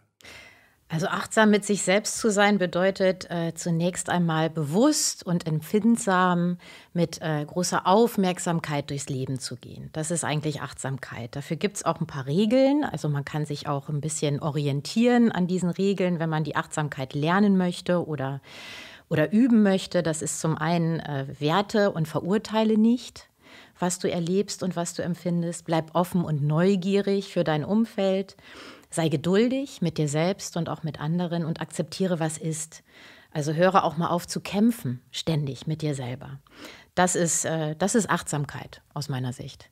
Also achtsam mit sich selbst zu sein bedeutet äh, zunächst einmal bewusst und empfindsam mit äh, großer Aufmerksamkeit durchs Leben zu gehen. Das ist eigentlich Achtsamkeit. Dafür gibt es auch ein paar Regeln. Also man kann sich auch ein bisschen orientieren an diesen Regeln, wenn man die Achtsamkeit lernen möchte oder, oder üben möchte. Das ist zum einen äh, Werte und verurteile nicht was du erlebst und was du empfindest. Bleib offen und neugierig für dein Umfeld sei geduldig mit dir selbst und auch mit anderen und akzeptiere, was ist. Also höre auch mal auf zu kämpfen, ständig mit dir selber. Das ist, äh, das ist Achtsamkeit aus meiner Sicht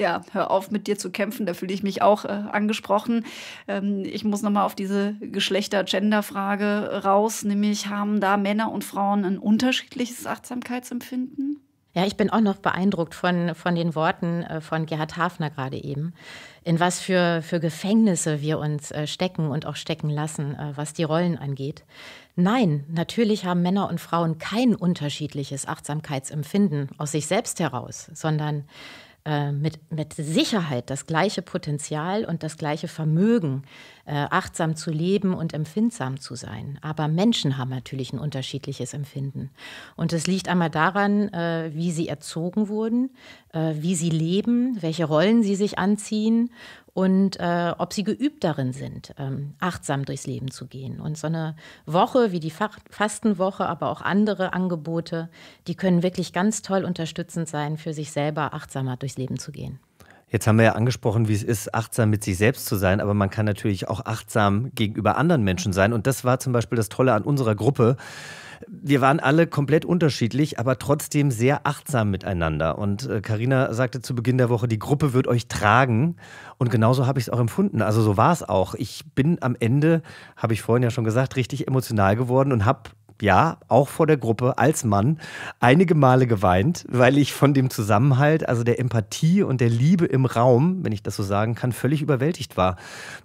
ja, hör auf mit dir zu kämpfen, da fühle ich mich auch äh, angesprochen. Ähm, ich muss nochmal auf diese Geschlechter-Gender-Frage raus, nämlich haben da Männer und Frauen ein unterschiedliches Achtsamkeitsempfinden? Ja, ich bin auch noch beeindruckt von, von den Worten äh, von Gerhard Hafner gerade eben, in was für, für Gefängnisse wir uns äh, stecken und auch stecken lassen, äh, was die Rollen angeht. Nein, natürlich haben Männer und Frauen kein unterschiedliches Achtsamkeitsempfinden aus sich selbst heraus, sondern äh, mit, mit Sicherheit das gleiche Potenzial und das gleiche Vermögen, äh, achtsam zu leben und empfindsam zu sein. Aber Menschen haben natürlich ein unterschiedliches Empfinden. Und es liegt einmal daran, äh, wie sie erzogen wurden, äh, wie sie leben, welche Rollen sie sich anziehen und äh, ob sie geübt darin sind, ähm, achtsam durchs Leben zu gehen. Und so eine Woche wie die Fastenwoche, aber auch andere Angebote, die können wirklich ganz toll unterstützend sein, für sich selber achtsamer durchs Leben zu gehen. Jetzt haben wir ja angesprochen, wie es ist, achtsam mit sich selbst zu sein, aber man kann natürlich auch achtsam gegenüber anderen Menschen sein. Und das war zum Beispiel das Tolle an unserer Gruppe. Wir waren alle komplett unterschiedlich, aber trotzdem sehr achtsam miteinander. Und äh, Karina sagte zu Beginn der Woche, die Gruppe wird euch tragen. Und genauso habe ich es auch empfunden. Also so war es auch. Ich bin am Ende, habe ich vorhin ja schon gesagt, richtig emotional geworden und habe ja, auch vor der Gruppe als Mann einige Male geweint, weil ich von dem Zusammenhalt, also der Empathie und der Liebe im Raum, wenn ich das so sagen kann, völlig überwältigt war.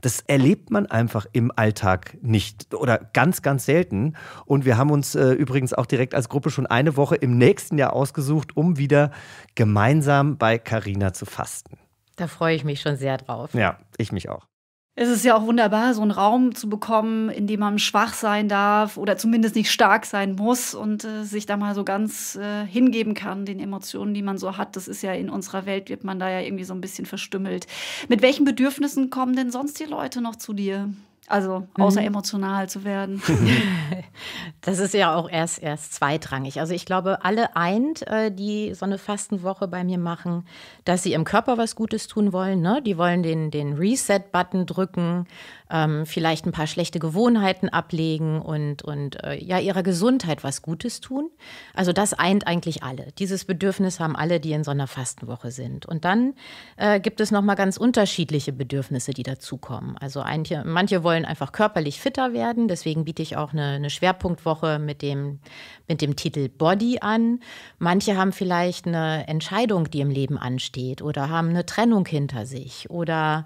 Das erlebt man einfach im Alltag nicht oder ganz, ganz selten. Und wir haben uns äh, übrigens auch direkt als Gruppe schon eine Woche im nächsten Jahr ausgesucht, um wieder gemeinsam bei Carina zu fasten. Da freue ich mich schon sehr drauf. Ja, ich mich auch. Es ist ja auch wunderbar, so einen Raum zu bekommen, in dem man schwach sein darf oder zumindest nicht stark sein muss und äh, sich da mal so ganz äh, hingeben kann, den Emotionen, die man so hat. Das ist ja in unserer Welt, wird man da ja irgendwie so ein bisschen verstümmelt. Mit welchen Bedürfnissen kommen denn sonst die Leute noch zu dir? Also außer mhm. emotional zu werden. das ist ja auch erst, erst zweitrangig. Also ich glaube, alle eint, äh, die so eine Fastenwoche bei mir machen, dass sie im Körper was Gutes tun wollen. Ne? Die wollen den, den Reset-Button drücken ähm, vielleicht ein paar schlechte Gewohnheiten ablegen und, und äh, ja ihrer Gesundheit was Gutes tun. Also das eint eigentlich alle. Dieses Bedürfnis haben alle, die in so einer Fastenwoche sind. Und dann äh, gibt es nochmal ganz unterschiedliche Bedürfnisse, die dazukommen. Also einche, manche wollen einfach körperlich fitter werden, deswegen biete ich auch eine, eine Schwerpunktwoche mit dem, mit dem Titel Body an. Manche haben vielleicht eine Entscheidung, die im Leben ansteht oder haben eine Trennung hinter sich oder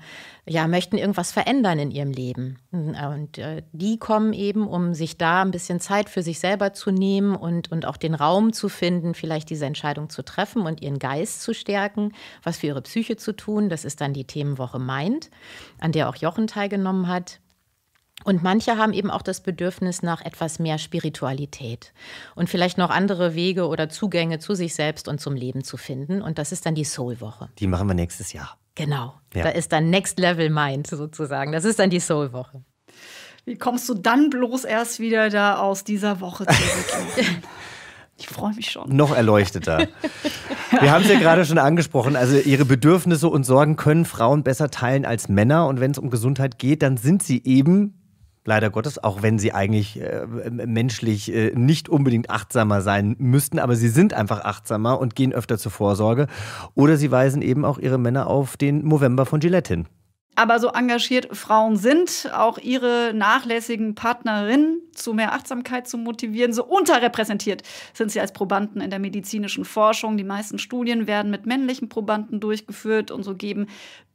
ja, möchten irgendwas verändern in ihrem Leben. Und äh, die kommen eben, um sich da ein bisschen Zeit für sich selber zu nehmen und, und auch den Raum zu finden, vielleicht diese Entscheidung zu treffen und ihren Geist zu stärken, was für ihre Psyche zu tun. Das ist dann die Themenwoche Mind, an der auch Jochen teilgenommen hat. Und manche haben eben auch das Bedürfnis nach etwas mehr Spiritualität und vielleicht noch andere Wege oder Zugänge zu sich selbst und zum Leben zu finden. Und das ist dann die Soul-Woche. Die machen wir nächstes Jahr. Genau. Ja. Da ist dann Next Level Mind sozusagen. Das ist dann die Soul-Woche. Wie kommst du dann bloß erst wieder da aus dieser Woche zurück? Ich freue mich schon. Noch erleuchteter. Wir haben es ja gerade schon angesprochen. Also ihre Bedürfnisse und Sorgen können Frauen besser teilen als Männer. Und wenn es um Gesundheit geht, dann sind sie eben leider Gottes, auch wenn sie eigentlich äh, menschlich äh, nicht unbedingt achtsamer sein müssten, aber sie sind einfach achtsamer und gehen öfter zur Vorsorge. Oder sie weisen eben auch ihre Männer auf den November von Gillette hin. Aber so engagiert Frauen sind, auch ihre nachlässigen Partnerinnen zu mehr Achtsamkeit zu motivieren, so unterrepräsentiert sind sie als Probanden in der medizinischen Forschung. Die meisten Studien werden mit männlichen Probanden durchgeführt und so geben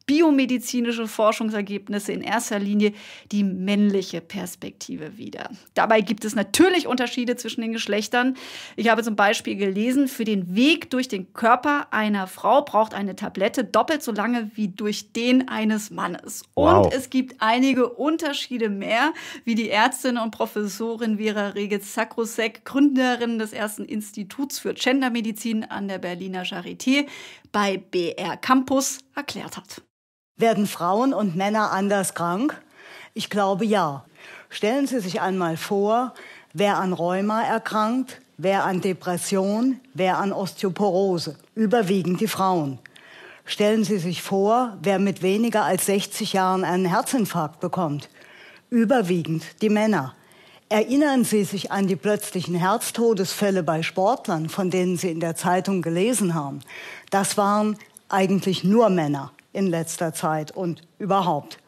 biomedizinische Forschungsergebnisse in erster Linie die männliche Perspektive wieder. Dabei gibt es natürlich Unterschiede zwischen den Geschlechtern. Ich habe zum Beispiel gelesen, für den Weg durch den Körper einer Frau braucht eine Tablette doppelt so lange wie durch den eines Mannes. Wow. Und es gibt einige Unterschiede mehr, wie die Ärztin und Professorin Vera Regetz-Sakrosek, Gründerin des ersten Instituts für Gendermedizin an der Berliner Charité, bei BR Campus erklärt hat. Werden Frauen und Männer anders krank? Ich glaube ja. Stellen Sie sich einmal vor, wer an Rheuma erkrankt, wer an Depression, wer an Osteoporose, überwiegend die Frauen. Stellen Sie sich vor, wer mit weniger als 60 Jahren einen Herzinfarkt bekommt, überwiegend die Männer. Erinnern Sie sich an die plötzlichen Herztodesfälle bei Sportlern, von denen Sie in der Zeitung gelesen haben. Das waren eigentlich nur Männer in letzter Zeit und überhaupt.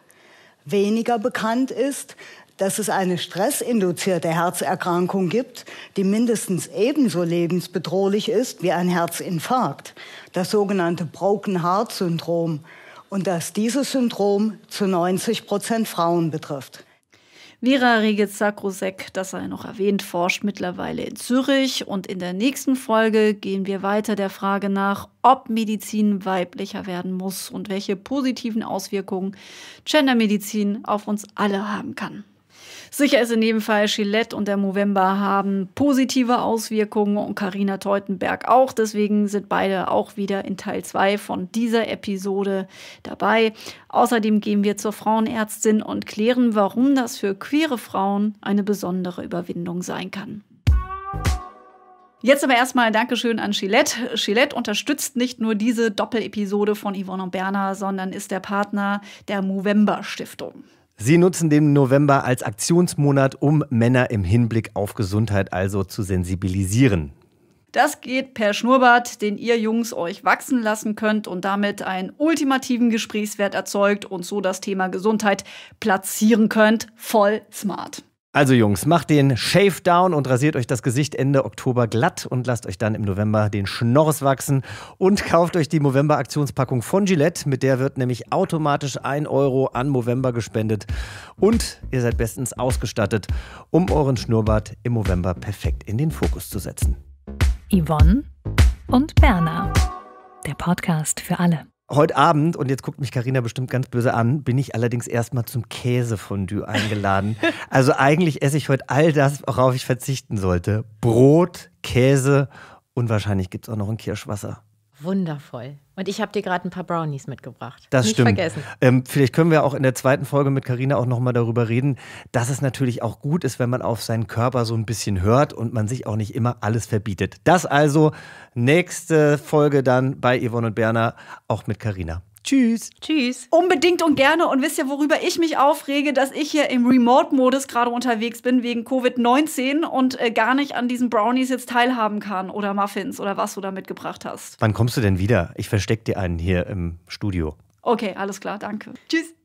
Weniger bekannt ist, dass es eine stressinduzierte Herzerkrankung gibt, die mindestens ebenso lebensbedrohlich ist wie ein Herzinfarkt, das sogenannte Broken Heart Syndrom, und dass dieses Syndrom zu 90 Prozent Frauen betrifft. Vera Regiz-Sakrosek, das sei noch erwähnt, forscht mittlerweile in Zürich und in der nächsten Folge gehen wir weiter der Frage nach, ob Medizin weiblicher werden muss und welche positiven Auswirkungen Gendermedizin auf uns alle haben kann. Sicher ist in jedem Fall, Gillette und der Movember haben positive Auswirkungen und Karina Teutenberg auch. Deswegen sind beide auch wieder in Teil 2 von dieser Episode dabei. Außerdem gehen wir zur Frauenärztin und klären, warum das für queere Frauen eine besondere Überwindung sein kann. Jetzt aber erstmal Dankeschön an Gillette. Gillette unterstützt nicht nur diese Doppelepisode von Yvonne und Berner, sondern ist der Partner der Movember Stiftung. Sie nutzen den November als Aktionsmonat, um Männer im Hinblick auf Gesundheit also zu sensibilisieren. Das geht per Schnurrbart, den ihr Jungs euch wachsen lassen könnt und damit einen ultimativen Gesprächswert erzeugt und so das Thema Gesundheit platzieren könnt. Voll smart. Also Jungs, macht den Shave Down und rasiert euch das Gesicht Ende Oktober glatt und lasst euch dann im November den Schnorres wachsen und kauft euch die Movember Aktionspackung von Gillette, mit der wird nämlich automatisch ein Euro an Movember gespendet und ihr seid bestens ausgestattet, um euren Schnurrbart im November perfekt in den Fokus zu setzen. Yvonne und Berna, der Podcast für alle. Heute Abend, und jetzt guckt mich Karina bestimmt ganz böse an, bin ich allerdings erstmal zum Käsefondue eingeladen. also eigentlich esse ich heute all das, worauf ich verzichten sollte. Brot, Käse und wahrscheinlich gibt es auch noch ein Kirschwasser. Wundervoll. Und ich habe dir gerade ein paar Brownies mitgebracht. Das Nicht stimmt. Vergessen. Ähm, vielleicht können wir auch in der zweiten Folge mit Karina auch nochmal darüber reden, dass es natürlich auch gut ist, wenn man auf seinen Körper so ein bisschen hört und man sich auch nicht immer alles verbietet. Das also nächste Folge dann bei Yvonne und Berner, auch mit Karina. Tschüss. Tschüss. Unbedingt und gerne. Und wisst ihr, worüber ich mich aufrege, dass ich hier im Remote-Modus gerade unterwegs bin wegen Covid-19 und äh, gar nicht an diesen Brownies jetzt teilhaben kann oder Muffins oder was du da mitgebracht hast. Wann kommst du denn wieder? Ich versteck dir einen hier im Studio. Okay, alles klar, danke. Tschüss.